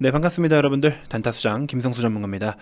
네 반갑습니다 여러분들 단타수장 김성수 전문가입니다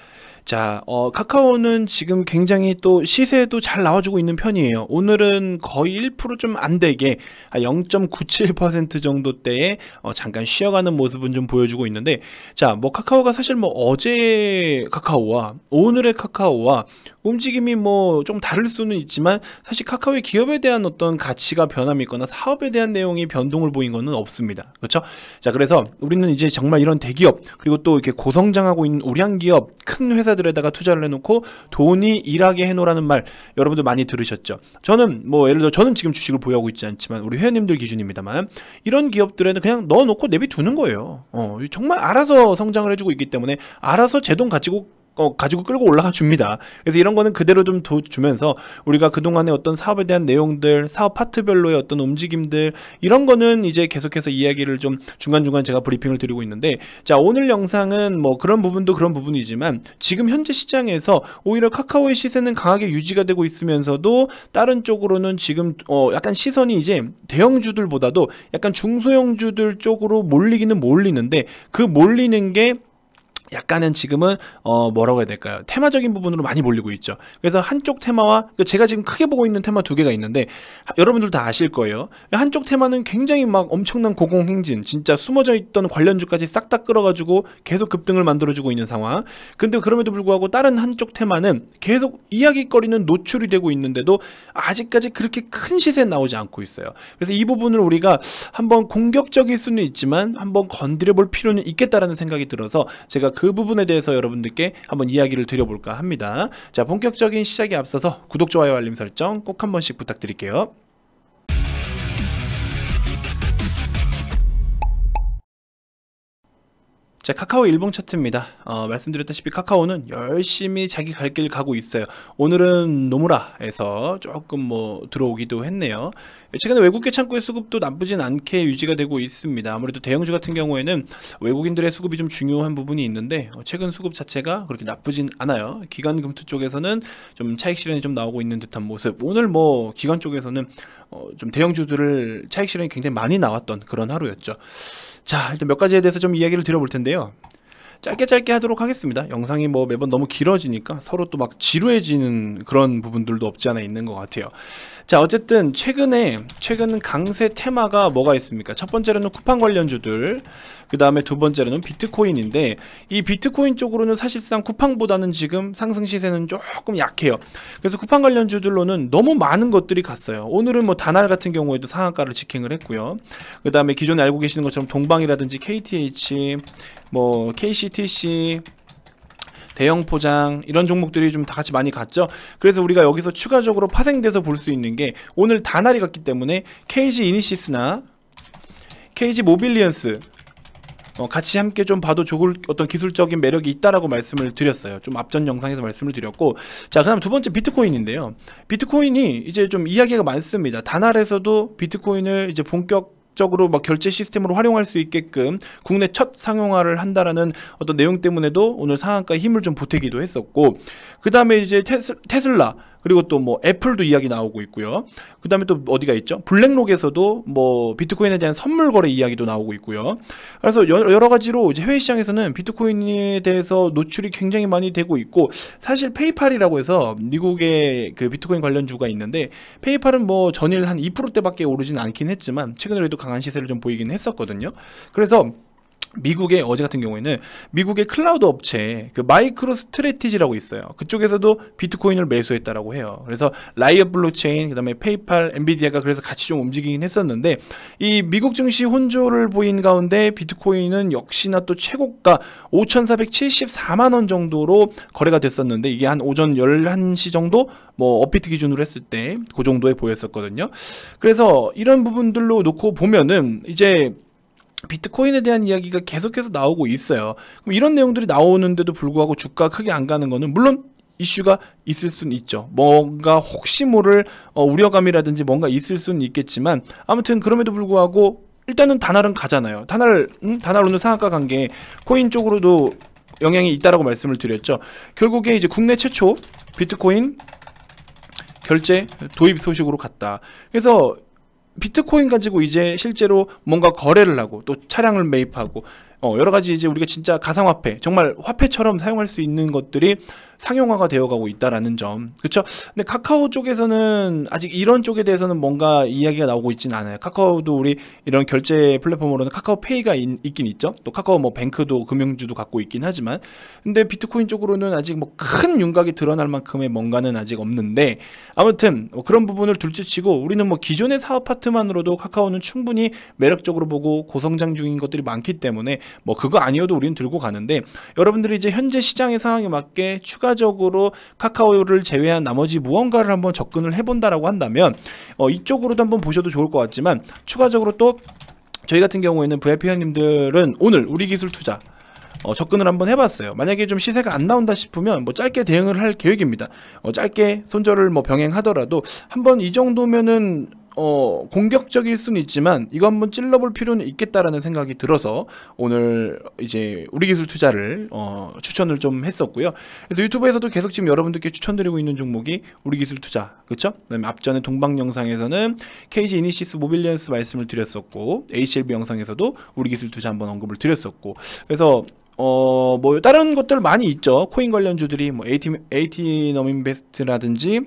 자 어, 카카오는 지금 굉장히 또 시세도 잘 나와주고 있는 편이에요 오늘은 거의 1%좀 안되게 0.97%정도때에 아, 어, 잠깐 쉬어가는 모습은 좀 보여주고 있는데 자 뭐 카카오가 사실 뭐 어제의 카카오와 오늘의 카카오와 움직임이 뭐 좀 다를 수는 있지만 사실 카카오의 기업에 대한 어떤 가치가 변함이 있거나 사업에 대한 내용이 변동을 보인 것은 없습니다 그렇죠 자 그래서 우리는 이제 정말 이런 대기업 대기업 그리고 또 이렇게 고성장하고 있는 우량 기업 큰 회사들에다가 투자를 해놓고 돈이 일하게 해놓으라는 말 여러분들 많이 들으셨죠. 저는 뭐 예를 들어 저는 지금 주식을 보유하고 있지 않지만 우리 회원님들 기준입니다만 이런 기업들에는 그냥 넣어놓고 내비두는 거예요. 어, 정말 알아서 성장을 해주고 있기 때문에 알아서 제 돈 가지고 어, 가지고 끌고 올라가 줍니다. 그래서 이런 거는 그대로 좀 도, 주면서 우리가 그동안의 어떤 사업에 대한 내용들, 사업 파트별로의 어떤 움직임들 이런 거는 이제 계속해서 이야기를 좀 중간중간 제가 브리핑을 드리고 있는데 자, 오늘 영상은 뭐 그런 부분도 그런 부분이지만 지금 현재 시장에서 오히려 카카오의 시세는 강하게 유지가 되고 있으면서도 다른 쪽으로는 지금 어, 약간 시선이 이제 대형주들보다도 약간 중소형주들 쪽으로 몰리기는 몰리는데 그 몰리는 게 약간은 지금은 어 뭐라고 해야 될까요? 테마적인 부분으로 많이 몰리고 있죠. 그래서 한쪽 테마와 그 제가 지금 크게 보고 있는 테마 두 개가 있는데 여러분들 다 아실 거예요. 한쪽 테마는 굉장히 막 엄청난 고공행진, 진짜 숨어져 있던 관련주까지 싹 다 끌어가지고 계속 급등을 만들어주고 있는 상황. 근데 그럼에도 불구하고 다른 한쪽 테마는 계속 이야기거리는 노출이 되고 있는데도 아직까지 그렇게 큰 시세 나오지 않고 있어요. 그래서 이 부분을 우리가 한번 공격적일 수는 있지만 한번 건드려 볼 필요는 있겠다라는 생각이 들어서 제가 그 부분에 대해서 여러분들께 한번 이야기를 드려볼까 합니다. 자 본격적인 시작에 앞서서 구독, 좋아요, 알림 설정 꼭한 번씩 부탁드릴게요. 자, 카카오 일봉 차트입니다. 어, 말씀드렸다시피 카카오는 열심히 자기 갈 길 가고 있어요. 오늘은 노무라에서 조금 뭐 들어오기도 했네요. 최근에 외국계 창고의 수급도 나쁘진 않게 유지가 되고 있습니다. 아무래도 대형주 같은 경우에는 외국인들의 수급이 좀 중요한 부분이 있는데 어, 최근 수급 자체가 그렇게 나쁘진 않아요. 기관 금투 쪽에서는 좀 차익 실현이 좀 나오고 있는 듯한 모습. 오늘 뭐 기관 쪽에서는 어, 좀 대형주들을 차익 실현이 굉장히 많이 나왔던 그런 하루였죠. 자 일단 몇 가지에 대해서 좀 이야기를 드려볼 텐데요 짧게 짧게 하도록 하겠습니다 영상이 뭐 매번 너무 길어지니까 서로 또 막 지루해지는 그런 부분들도 없지 않아 있는 것 같아요 자 어쨌든 최근에 최근 강세 테마가 뭐가 있습니까 첫 번째로는 쿠팡 관련주들 그 다음에 두 번째로는 비트코인인데 이 비트코인 쪽으로는 사실상 쿠팡보다는 지금 상승 시세는 조금 약해요 그래서 쿠팡 관련주들로는 너무 많은 것들이 갔어요 오늘은 뭐 다날 같은 경우에도 상한가를 직행을 했고요 그 다음에 기존에 알고 계시는 것처럼 동방이라든지 KTH 뭐 KCTC 대형 포장 이런 종목들이 좀 다 같이 많이 갔죠. 그래서 우리가 여기서 추가적으로 파생돼서 볼 수 있는 게 오늘 다날이 갔기 때문에 KG 이니시스나 KG 모빌리언스 어, 같이 함께 좀 봐도 좋을 어떤 기술적인 매력이 있다라고 말씀을 드렸어요. 좀 앞전 영상에서 말씀을 드렸고 자 그다음 두 번째 비트코인인데요. 비트코인이 이제 좀 이야기가 많습니다. 단알에서도 비트코인을 이제 본격 적으로 막 결제 시스템으로 활용할 수 있게끔 국내 첫 상용화를 한다라는 어떤 내용 때문에도 오늘 상한가에 힘을 좀 보태기도 했었고 그 다음에 이제 테슬, 테슬라 그리고 또 뭐 애플도 이야기 나오고 있고요. 그 다음에 또 어디가 있죠? 블랙록에서도 뭐 비트코인에 대한 선물 거래 이야기도 나오고 있고요. 그래서 여러 가지로 이제 해외 시장에서는 비트코인에 대해서 노출이 굉장히 많이 되고 있고 사실 페이팔이라고 해서 미국의 그 비트코인 관련 주가 있는데 페이팔은 뭐 전일 한 2%대밖에 오르진 않긴 했지만 최근에 도 강한 시세를 좀 보이긴 했었거든요. 그래서 미국의 어제 같은 경우에는 미국의 클라우드 업체 그 마이크로 스트레티지라고 있어요. 그쪽에서도 비트코인을 매수했다라고 해요. 그래서 라이엇 블루체인 그다음에 페이팔, 엔비디아가 그래서 같이 좀 움직이긴 했었는데 이 미국 증시 혼조를 보인 가운데 비트코인은 역시나 또 최고가 5,474만 원 정도로 거래가 됐었는데 이게 한 오전 11시 정도 뭐 업비트 기준으로 했을 때 그 정도에 보였었거든요. 그래서 이런 부분들로 놓고 보면은 이제 비트코인에 대한 이야기가 계속해서 나오고 있어요. 그럼 이런 내용들이 나오는데도 불구하고 주가 크게 안 가는 거는 물론 이슈가 있을 수는 있죠. 뭔가 혹시 모를 어, 우려감이라든지 뭔가 있을 수는 있겠지만 아무튼 그럼에도 불구하고 일단은 단알은 가잖아요. 단알, 음? 단알 오늘 상한가 간게 코인 쪽으로도 영향이 있다라고 말씀을 드렸죠. 결국에 이제 국내 최초 비트코인 결제 도입 소식으로 갔다. 그래서 비트코인 가지고 이제 실제로 뭔가 거래를 하고 또 차량을 매입하고 어, 여러 가지 이제 우리가 진짜 가상화폐 정말 화폐처럼 사용할 수 있는 것들이 상용화가 되어가고 있다라는 점. 그렇죠? 근데 카카오 쪽에서는 아직 이런 쪽에 대해서는 뭔가 이야기가 나오고 있진 않아요. 카카오도 우리 이런 결제 플랫폼으로는 카카오페이가 있, 긴 있죠. 또 카카오 뭐 뱅크도 금융주도 갖고 있긴 하지만 근데 비트코인 쪽으로는 아직 뭐 큰 윤곽이 드러날 만큼의 뭔가는 아직 없는데 아무튼 뭐 그런 부분을 둘째치고 우리는 뭐 기존의 사업 파트만으로도 카카오는 충분히 매력적으로 보고 고성장 중인 것들이 많기 때문에 뭐 그거 아니어도 우리는 들고 가는데 여러분들이 이제 현재 시장의 상황에 맞게 추가 추가적으로 카카오를 제외한 나머지 무언가를 한번 접근을 해본다라고 한다면 어, 이쪽으로도 한번 보셔도 좋을 것 같지만 추가적으로 또 저희 같은 경우에는 VIP 회원님들은 오늘 우리 기술 투자 어, 접근을 한번 해봤어요. 만약에 좀 시세가 안 나온다 싶으면 뭐 짧게 대응을 할 계획입니다. 어, 짧게 손절을 뭐 병행하더라도 한번 이 정도면은 어, 공격적일 수는 있지만 이거 한번 찔러볼 필요는 있겠다라는 생각이 들어서 오늘 이제 우리 기술 투자를 어, 추천을 좀 했었고요. 그래서 유튜브에서도 계속 지금 여러분들께 추천드리고 있는 종목이 우리 기술 투자, 그렇죠? 그다음에 앞전에 동방 영상에서는 KG 이니시스 모빌리언스 말씀을 드렸었고 HLB 영상에서도 우리 기술 투자 한번 언급을 드렸었고 그래서 어, 뭐 다른 것들 많이 있죠. 코인 관련주들이 뭐 AT, AT 넘인베스트라든지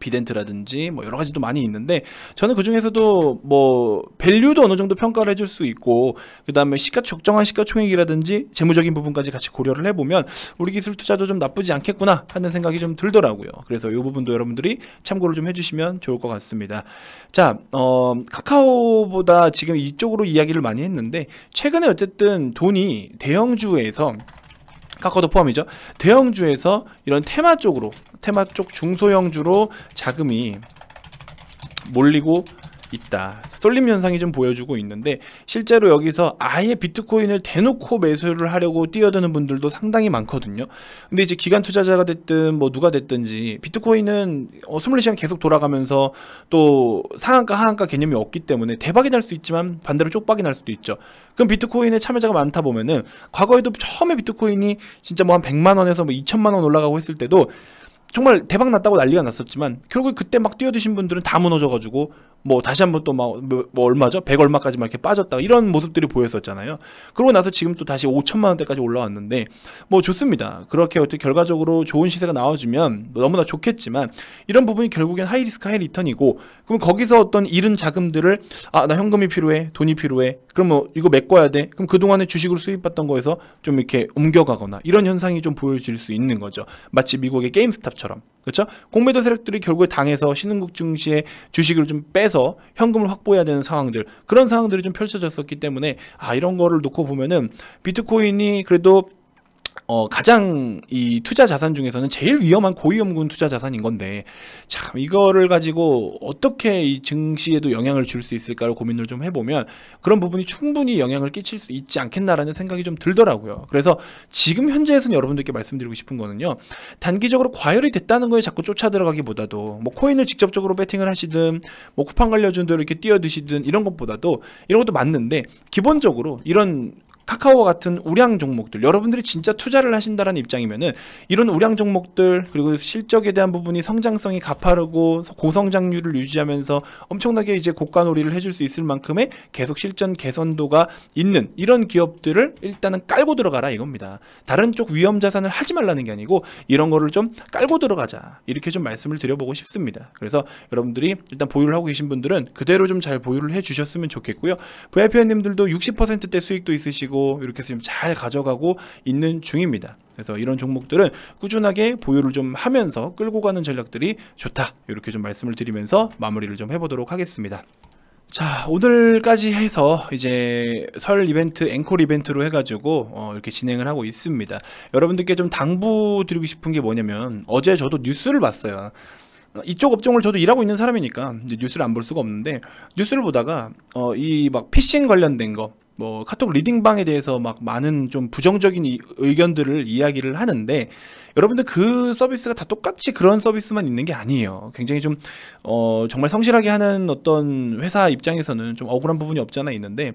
비덴트라든지 뭐 여러 가지도 많이 있는데 저는 그 중에서도 뭐 밸류도 어느 정도 평가를 해줄 수 있고 그 다음에 시가 적정한 시가총액이라든지 재무적인 부분까지 같이 고려를 해보면 우리 기술 투자도 좀 나쁘지 않겠구나 하는 생각이 좀 들더라고요. 그래서 이 부분도 여러분들이 참고를 좀 해주시면 좋을 것 같습니다. 자, 어, 카카오보다 지금 이쪽으로 이야기를 많이 했는데 최근에 어쨌든 돈이 대형주에서 카카오도 포함이죠. 대형주에서 이런 테마 쪽으로 테마 쪽 중소형주로 자금이 몰리고 있다. 쏠림 현상이 좀 보여주고 있는데 실제로 여기서 아예 비트코인을 대놓고 매수를 하려고 뛰어드는 분들도 상당히 많거든요. 근데 이제 기관 투자자가 됐든 뭐 누가 됐든지 비트코인은 어, 24시간 계속 돌아가면서 또 상한가 하한가 개념이 없기 때문에 대박이 날 수 있지만 반대로 쪽박이 날 수도 있죠. 그럼 비트코인에 참여자가 많다 보면은 과거에도 처음에 비트코인이 진짜 뭐 한 100만 원에서 뭐 2천만 원 올라가고 했을 때도 정말 대박 났다고 난리가 났었지만 결국 그때 막 뛰어드신 분들은 다 무너져가지고 뭐 다시 한번 또막 뭐, 뭐 얼마죠? 100 얼마까지 막 이렇게 빠졌다 이런 모습들이 보였었잖아요. 그러고 나서 지금 또 다시 5천만 원대까지 올라왔는데 뭐 좋습니다. 그렇게 어떻게 결과적으로 좋은 시세가 나와주면 뭐 너무나 좋겠지만 이런 부분이 결국엔 하이 리스크 하이 리턴이고 그럼 거기서 어떤 잃은 자금들을 아 나 현금이 필요해 돈이 필요해 그럼 뭐 이거 메꿔야 돼 그럼 그동안에 주식으로 수입받던 거에서 좀 이렇게 옮겨가거나 이런 현상이 좀 보여질 수 있는 거죠. 마치 미국의 게임스탑처럼 그렇죠? 공매도 세력들이 결국에 당해서 신흥국 증시의 주식을 좀 빼서 현금을 확보해야 되는 상황들 그런 상황들이 좀 펼쳐졌었기 때문에 아 이런 거를 놓고 보면은 비트코인이 그래도 어, 가장 이 투자 자산 중에서는 제일 위험한 고위험군 투자 자산인 건데 참 이거를 가지고 어떻게 이 증시에도 영향을 줄 수 있을까를 고민을 좀 해보면 그런 부분이 충분히 영향을 끼칠 수 있지 않겠나라는 생각이 좀 들더라고요. 그래서 지금 현재에서는 여러분들께 말씀드리고 싶은 거는요. 단기적으로 과열이 됐다는 거에 자꾸 쫓아 들어가기보다도 뭐 코인을 직접적으로 배팅을 하시든 뭐 쿠팡 관련 준대로 이렇게 뛰어드시든 이런 것보다도 이런 것도 맞는데 기본적으로 이런 카카오 같은 우량 종목들 여러분들이 진짜 투자를 하신다라는 입장이면은 이런 우량 종목들 그리고 실적에 대한 부분이 성장성이 가파르고 고성장률을 유지하면서 엄청나게 이제 고가놀이를 해줄 수 있을 만큼의 계속 실전 개선도가 있는 이런 기업들을 일단은 깔고 들어가라 이겁니다. 다른 쪽 위험 자산을 하지 말라는 게 아니고 이런 거를 좀 깔고 들어가자 이렇게 좀 말씀을 드려보고 싶습니다. 그래서 여러분들이 일단 보유를 하고 계신 분들은 그대로 좀 잘 보유를 해주셨으면 좋겠고요. VIP 회원님들도 60%대 수익도 있으시고 올리고 이렇게 해서 좀 잘 가져가고 있는 중입니다. 그래서 이런 종목들은 꾸준하게 보유를 좀 하면서 끌고 가는 전략들이 좋다. 이렇게 좀 말씀을 드리면서 마무리를 좀 해보도록 하겠습니다. 자 오늘까지 해서 이제 설 이벤트 앵콜 이벤트로 해가지고 어, 이렇게 진행을 하고 있습니다 여러분들께 좀 당부드리고 싶은 게 뭐냐면 어제 저도 뉴스를 봤어요 이쪽 업종을 저도 일하고 있는 사람이니까 뉴스를 안 볼 수가 없는데 뉴스를 보다가 어, 이막 피싱 관련된 거뭐 카톡 리딩방에 대해서 막 많은 좀 부정적인 이, 의견들을 이야기를 하는데 여러분들 그 서비스가 다 똑같이 그런 서비스만 있는 게 아니에요. 굉장히 좀 어, 정말 성실하게 하는 어떤 회사 입장에서는 좀 억울한 부분이 없잖아 있는데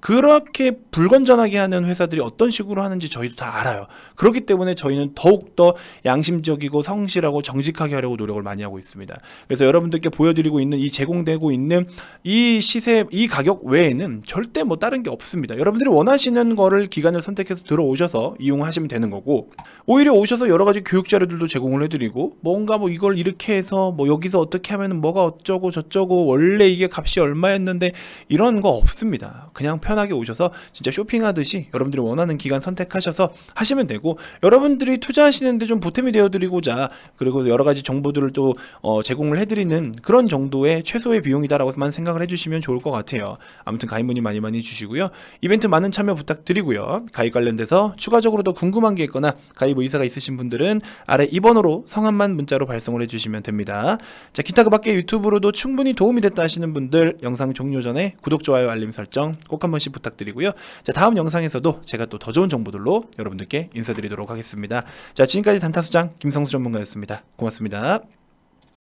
그렇게 불건전하게 하는 회사들이 어떤 식으로 하는지 저희도 다 알아요. 그렇기 때문에 저희는 더욱더 양심적이고 성실하고 정직하게 하려고 노력을 많이 하고 있습니다. 그래서 여러분들께 보여드리고 있는 이 제공되고 있는 이 시세, 이 가격 외에는 절대 뭐 다른 게 없습니다. 여러분들이 원하시는 거를 기간을 선택해서 들어오셔서 이용하시면 되는 거고 오히려 오셔서 여러 분 여러 가지 교육 자료들도 제공을 해드리고 뭔가 뭐 이걸 이렇게 해서 뭐 여기서 어떻게 하면 뭐가 어쩌고 저쩌고 원래 이게 값이 얼마였는데 이런 거 없습니다. 그냥 편하게 오셔서 진짜 쇼핑하듯이 여러분들이 원하는 기간 선택하셔서 하시면 되고 여러분들이 투자하시는데 좀 보탬이 되어드리고자 그리고 여러 가지 정보들을 또어 제공을 해드리는 그런 정도의 최소의 비용이다라고만 생각을 해주시면 좋을 것 같아요. 아무튼 가입 문의 많이 많이 주시고요. 이벤트 많은 참여 부탁드리고요. 가입 관련돼서 추가적으로 더 궁금한 게 있거나 가입 의사가 있으신 분들 분들은 아래 2번으로 성함만 문자로 발송을 해주시면 됩니다. 자 기타 그 밖에 유튜브로도 충분히 도움이 됐다 하시는 분들 영상 종료 전에 구독, 좋아요, 알림 설정 꼭 한 번씩 부탁드리고요. 자 다음 영상에서도 제가 또 더 좋은 정보들로 여러분들께 인사드리도록 하겠습니다. 자 지금까지 단타수장 김성수 전문가였습니다. 고맙습니다.